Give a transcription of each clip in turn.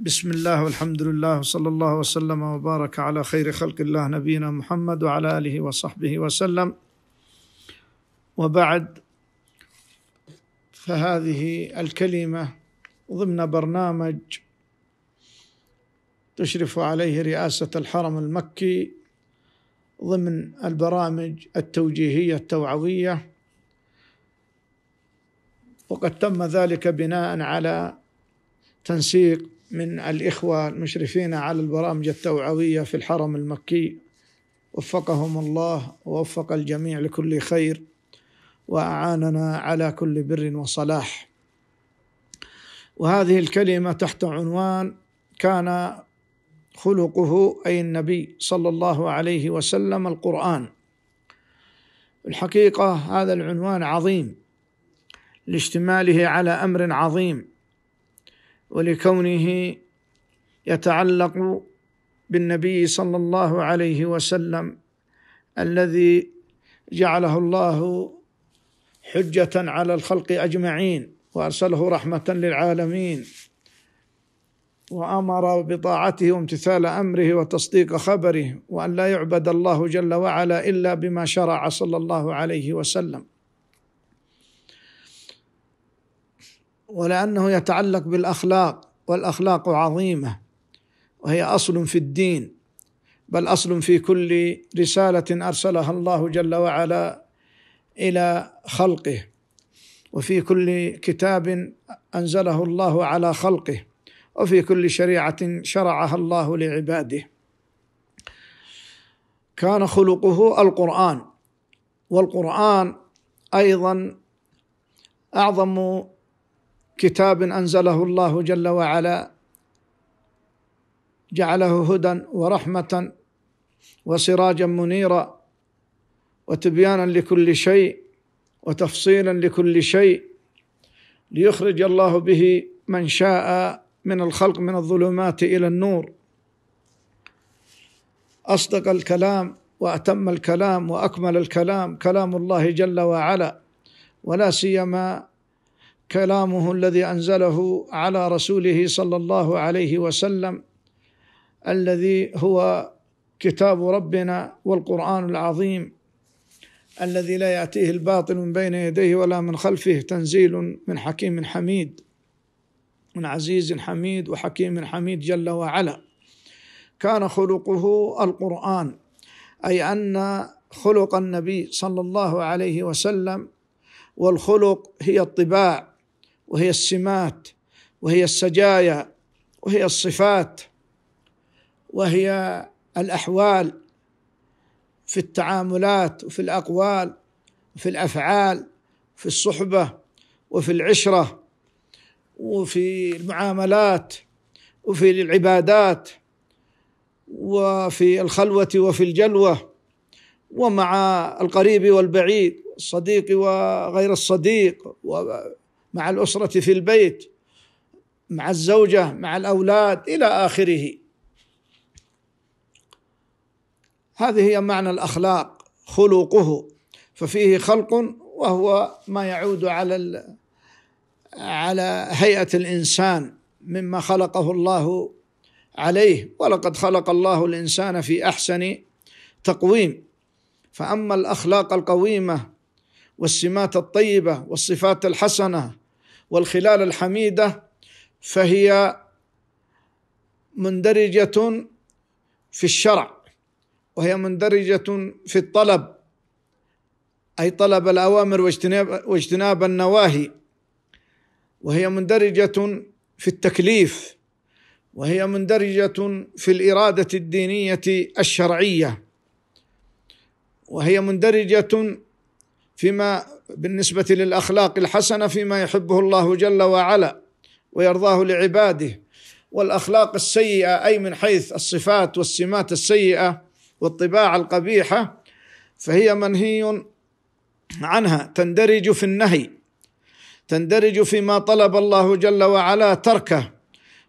بسم الله والحمد لله وصلى الله وسلم وبارك على خير خلق الله نبينا محمد وعلى اله وصحبه وسلم وبعد فهذه الكلمه ضمن برنامج تشرف عليه رئاسه الحرم المكي ضمن البرامج التوجيهيه التوعويه وقد تم ذلك بناء على تنسيق من الإخوة المشرفين على البرامج التوعوية في الحرم المكي وفقهم الله ووفق الجميع لكل خير وأعاننا على كل بر وصلاح وهذه الكلمة تحت عنوان كان خلقه أي النبي صلى الله عليه وسلم القرآن الحقيقة هذا العنوان عظيم لاشتماله على أمر عظيم ولكونه يتعلق بالنبي صلى الله عليه وسلم الذي جعله الله حجه على الخلق اجمعين وارسله رحمه للعالمين وامر بطاعته وامتثال امره وتصديق خبره وان لا يعبد الله جل وعلا الا بما شرع صلى الله عليه وسلم ولأنه يتعلق بالأخلاق والأخلاق عظيمة وهي أصل في الدين بل أصل في كل رسالة أرسلها الله جل وعلا إلى خلقه وفي كل كتاب أنزله الله على خلقه وفي كل شريعة شرعها الله لعباده كان خلقه القرآن والقرآن أيضا أعظم كتاب انزله الله جل وعلا جعله هدى ورحمه وسراجا منيرا وتبيانا لكل شيء وتفصيلا لكل شيء ليخرج الله به من شاء من الخلق من الظلمات الى النور اصدق الكلام واتم الكلام واكمل الكلام كلام الله جل وعلا ولا سيما كلامه الذي انزله على رسوله صلى الله عليه وسلم الذي هو كتاب ربنا والقران العظيم الذي لا ياتيه الباطل من بين يديه ولا من خلفه تنزيل من حكيم حميد من عزيز حميد وحكيم حميد جل وعلا كان خلقه القران اي ان خلق النبي صلى الله عليه وسلم والخلق هي الطباع وهي السمات وهي السجايا وهي الصفات وهي الاحوال في التعاملات وفي الاقوال وفي الافعال في الصحبه وفي العشره وفي المعاملات وفي العبادات وفي الخلوه وفي الجلوه ومع القريب والبعيد الصديق وغير الصديق مع الاسره في البيت مع الزوجه مع الاولاد الى اخره هذه هي معنى الاخلاق خلقه ففيه خلق وهو ما يعود على على هيئه الانسان مما خلقه الله عليه ولقد خلق الله الانسان في احسن تقويم فاما الاخلاق القويمه والسمات الطيبه والصفات الحسنه والخلال الحميدة فهي مندرجة في الشرع وهي مندرجة في الطلب أي طلب الأوامر واجتناب, واجتناب النواهي وهي مندرجة في التكليف وهي مندرجة في الإرادة الدينية الشرعية وهي مندرجة فيما بالنسبة للأخلاق الحسنة فيما يحبه الله جل وعلا ويرضاه لعباده والأخلاق السيئة أي من حيث الصفات والسمات السيئة والطباع القبيحة فهي منهي عنها تندرج في النهي تندرج فيما طلب الله جل وعلا تركه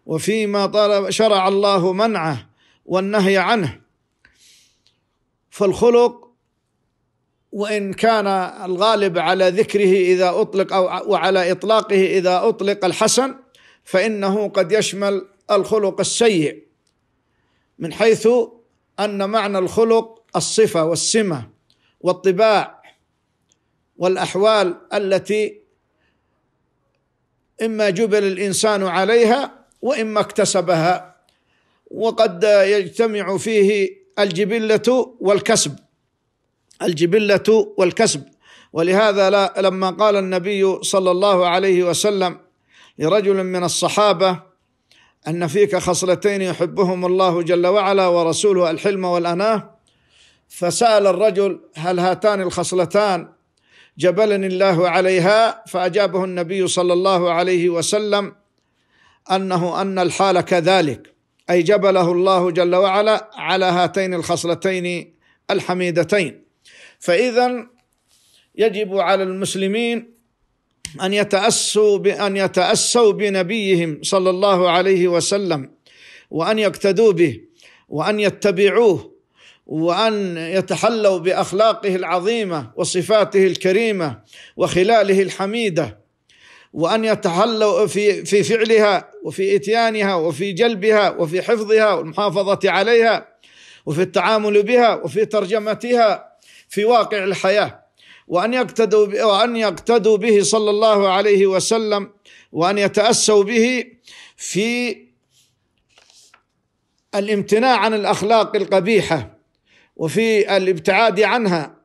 وفيما طلب شرع الله منعه والنهي عنه فالخلق وإن كان الغالب على ذكره إذا أطلق أو وعلى إطلاقه إذا أطلق الحسن فإنه قد يشمل الخلق السيء من حيث أن معنى الخلق الصفة والسمة والطباع والأحوال التي إما جبل الإنسان عليها وإما اكتسبها وقد يجتمع فيه الجبلة والكسب الجبلة والكسب ولهذا لا لما قال النبي صلى الله عليه وسلم لرجل من الصحابة أن فيك خصلتين يحبهم الله جل وعلا ورسوله الحلم والأناه فسأل الرجل هل هاتان الخصلتان جبلني الله عليها فأجابه النبي صلى الله عليه وسلم أنه أن الحال كذلك أي جبله الله جل وعلا على هاتين الخصلتين الحميدتين فإذا يجب على المسلمين أن يتأسوا بأن يتأسوا بنبيهم صلى الله عليه وسلم وأن يقتدوا به وأن يتبعوه وأن يتحلوا بأخلاقه العظيمة وصفاته الكريمة وخلاله الحميدة وأن يتحلوا في في فعلها وفي إتيانها وفي جلبها وفي حفظها والمحافظة عليها وفي التعامل بها وفي ترجمتها في واقع الحياه وان يقتدوا وان يقتدوا به صلى الله عليه وسلم وان يتاسوا به في الامتناع عن الاخلاق القبيحه وفي الابتعاد عنها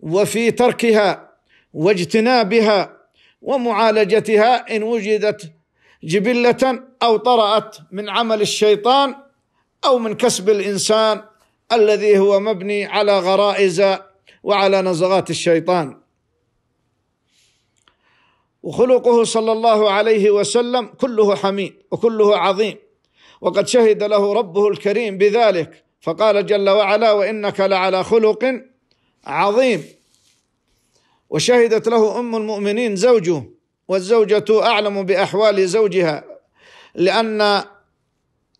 وفي تركها واجتنابها ومعالجتها ان وجدت جبله او طرات من عمل الشيطان او من كسب الانسان الذي هو مبني على غرائز وعلى نزغات الشيطان وخلقه صلى الله عليه وسلم كله حميد وكله عظيم وقد شهد له ربه الكريم بذلك فقال جل وعلا وانك لعلى خلق عظيم وشهدت له ام المؤمنين زوجه والزوجه اعلم باحوال زوجها لان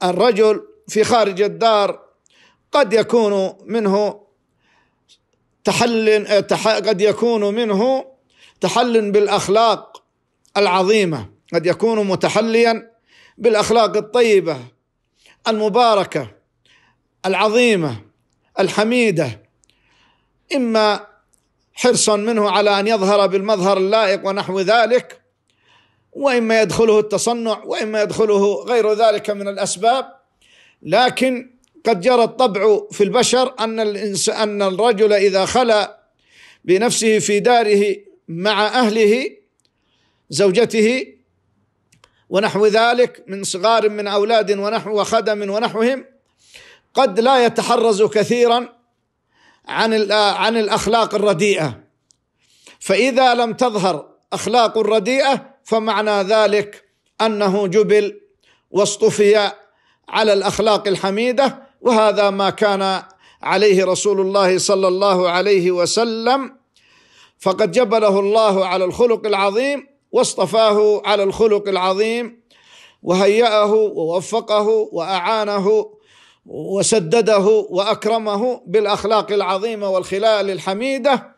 الرجل في خارج الدار قد يكون منه تحل قد يكون منه تحل بالاخلاق العظيمه قد يكون متحليا بالاخلاق الطيبه المباركه العظيمه الحميده اما حرص منه على ان يظهر بالمظهر اللائق ونحو ذلك واما يدخله التصنع واما يدخله غير ذلك من الاسباب لكن قد جرى الطبع في البشر أن, الإنس أن الرجل إذا خلا بنفسه في داره مع أهله زوجته ونحو ذلك من صغار من أولاد ونحو وخدم ونحوهم قد لا يتحرز كثيرا عن عن الأخلاق الرديئة فإذا لم تظهر أخلاق رديئة فمعنى ذلك أنه جبل واصطفي على الأخلاق الحميدة وهذا ما كان عليه رسول الله صلى الله عليه وسلم فقد جبله الله على الخلق العظيم واصطفاه على الخلق العظيم وهيأه ووفقه وأعانه وسدده واكرمه بالاخلاق العظيمه والخلال الحميده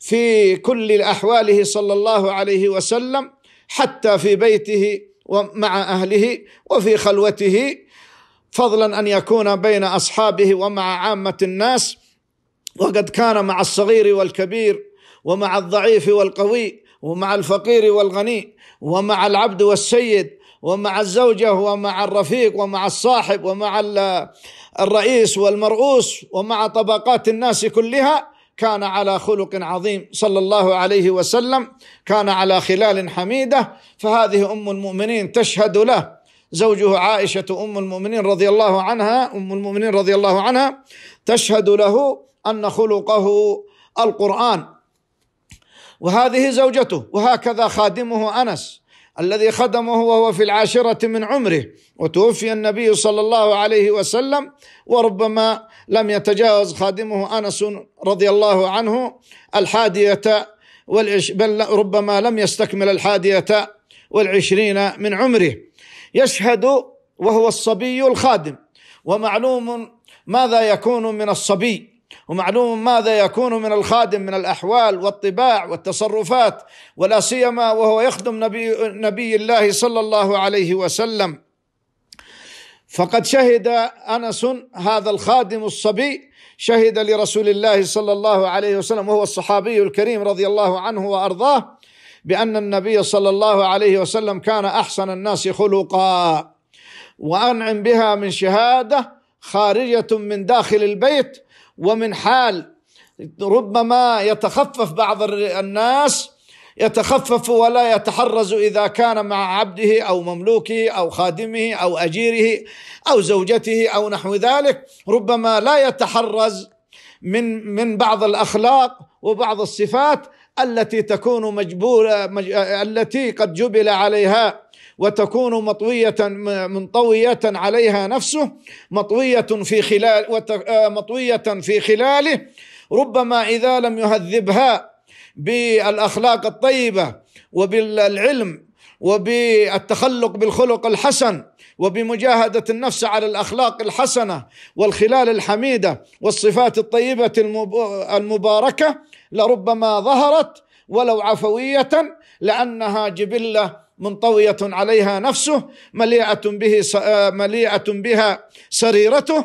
في كل احواله صلى الله عليه وسلم حتى في بيته ومع اهله وفي خلوته فضلا ان يكون بين اصحابه ومع عامه الناس وقد كان مع الصغير والكبير ومع الضعيف والقوي ومع الفقير والغني ومع العبد والسيد ومع الزوجه ومع الرفيق ومع الصاحب ومع الرئيس والمرؤوس ومع طبقات الناس كلها كان على خلق عظيم صلى الله عليه وسلم كان على خلال حميده فهذه ام المؤمنين تشهد له زوجه عائشة أم المؤمنين رضي الله عنها أم المؤمنين رضي الله عنها تشهد له أن خلقه القرآن وهذه زوجته وهكذا خادمه أنس الذي خدمه وهو في العاشرة من عمره وتوفي النبي صلى الله عليه وسلم وربما لم يتجاوز خادمه أنس رضي الله عنه الحادية والعش بل ربما لم يستكمل الحادية والعشرين من عمره يشهد وهو الصبي الخادم ومعلوم ماذا يكون من الصبي ومعلوم ماذا يكون من الخادم من الاحوال والطباع والتصرفات ولا سيما وهو يخدم نبي نبي الله صلى الله عليه وسلم فقد شهد انس هذا الخادم الصبي شهد لرسول الله صلى الله عليه وسلم وهو الصحابي الكريم رضي الله عنه وارضاه بأن النبي صلى الله عليه وسلم كان أحسن الناس خلقا وأنعم بها من شهادة خارجة من داخل البيت ومن حال ربما يتخفف بعض الناس يتخفف ولا يتحرز اذا كان مع عبده او مملوكه او خادمه او اجيره او زوجته او نحو ذلك ربما لا يتحرز من من بعض الاخلاق وبعض الصفات التي تكون مجبولة مج... التي قد جبل عليها وتكون مطوية منطوية عليها نفسه مطوية في خلال وت... مطوية في خلاله ربما إذا لم يهذبها بالأخلاق الطيبة وبالعلم وبالتخلق بالخلق الحسن وبمجاهدة النفس على الأخلاق الحسنة والخلال الحميدة والصفات الطيبة المباركة لربما ظهرت ولو عفويه لانها جبله منطويه عليها نفسه مليئه به مليئه بها سريرته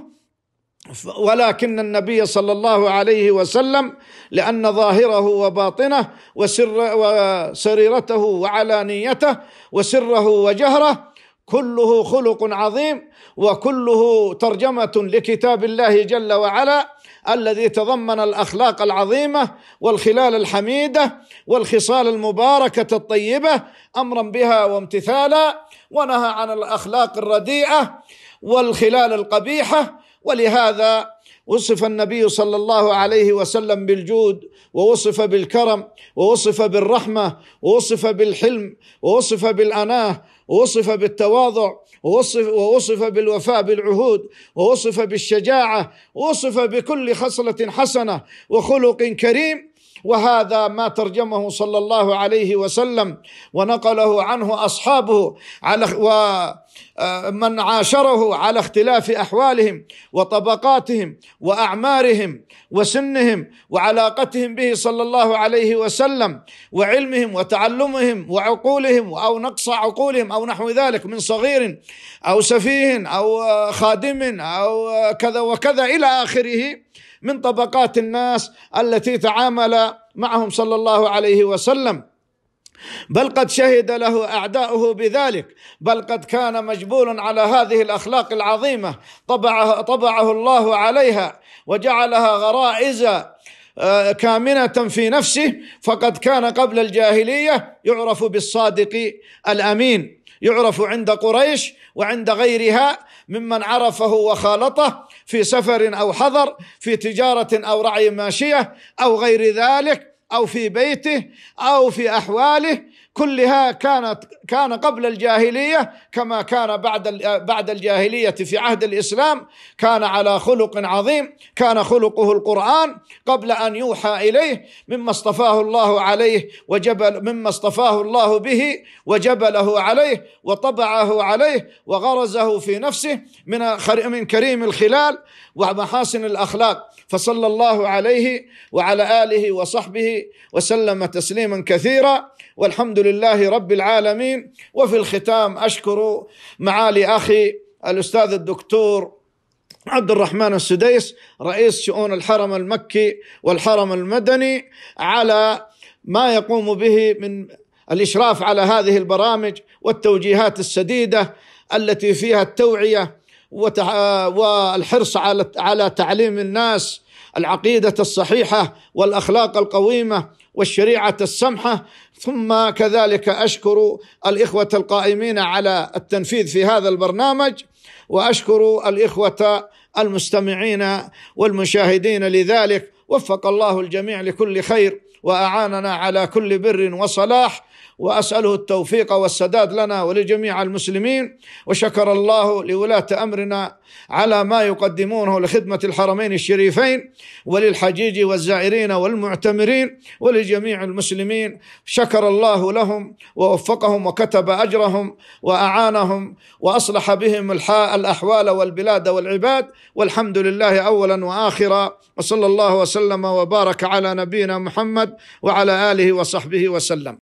ولكن النبي صلى الله عليه وسلم لان ظاهره وباطنه وسر وسريرته وعلانيته وسره وجهره كله خلق عظيم وكله ترجمه لكتاب الله جل وعلا الذي تضمن الاخلاق العظيمه والخلال الحميده والخصال المباركه الطيبه امرا بها وامتثالا ونهى عن الاخلاق الرديئه والخلال القبيحه ولهذا وصف النبي صلى الله عليه وسلم بالجود ووصف بالكرم ووصف بالرحمه ووصف بالحلم ووصف بالاناه وصف بالتواضع ووصف, ووصف بالوفاء بالعهود ووصف بالشجاعة ووصف بكل خصلة حسنة وخلق كريم وهذا ما ترجمه صلى الله عليه وسلم ونقله عنه اصحابه على ومن آه، عاشره على اختلاف احوالهم وطبقاتهم واعمارهم وسنهم وعلاقتهم به صلى الله عليه وسلم وعلمهم وتعلمهم وعقولهم او نقص عقولهم او نحو ذلك من صغير او سفيه او آه، خادم او آه، كذا وكذا الى اخره من طبقات الناس التي تعامل معهم صلى الله عليه وسلم بل قد شهد له اعداؤه بذلك بل قد كان مجبول على هذه الاخلاق العظيمه طبعه طبعه الله عليها وجعلها غرائز آه، كامنه في نفسه فقد كان قبل الجاهليه يعرف بالصادق الامين يعرف عند قريش وعند غيرها ممن عرفه وخالطه في سفر او حضر في تجاره او رعي ماشيه او غير ذلك او في بيته او في احواله كلها كانت كان قبل الجاهلية كما كان بعد بعد الجاهلية في عهد الإسلام كان على خلق عظيم كان خلقه القرآن قبل أن يوحى إليه مما اصطفاه الله عليه وجبل مما اصطفاه الله به وجبله عليه وطبعه عليه وغرزه في نفسه من من كريم الخلال ومحاسن الأخلاق فصلى الله عليه وعلى آله وصحبه وسلم تسليما كثيرا والحمد لله لله رب العالمين وفي الختام اشكر معالي اخي الاستاذ الدكتور عبد الرحمن السديس رئيس شؤون الحرم المكي والحرم المدني على ما يقوم به من الاشراف على هذه البرامج والتوجيهات السديده التي فيها التوعيه والحرص على على تعليم الناس العقيده الصحيحه والاخلاق القويمه والشريعه السمحه ثم كذلك اشكر الاخوه القائمين على التنفيذ في هذا البرنامج واشكر الاخوه المستمعين والمشاهدين لذلك وفق الله الجميع لكل خير واعاننا على كل بر وصلاح وأسأله التوفيق والسداد لنا ولجميع المسلمين وشكر الله لولاة أمرنا على ما يقدمونه لخدمة الحرمين الشريفين وللحجيج والزائرين والمعتمرين ولجميع المسلمين شكر الله لهم ووفقهم وكتب أجرهم وأعانهم وأصلح بهم الأحوال والبلاد والعباد والحمد لله أولا وآخرا وصلى الله وسلم وبارك على نبينا محمد وعلى آله وصحبه وسلم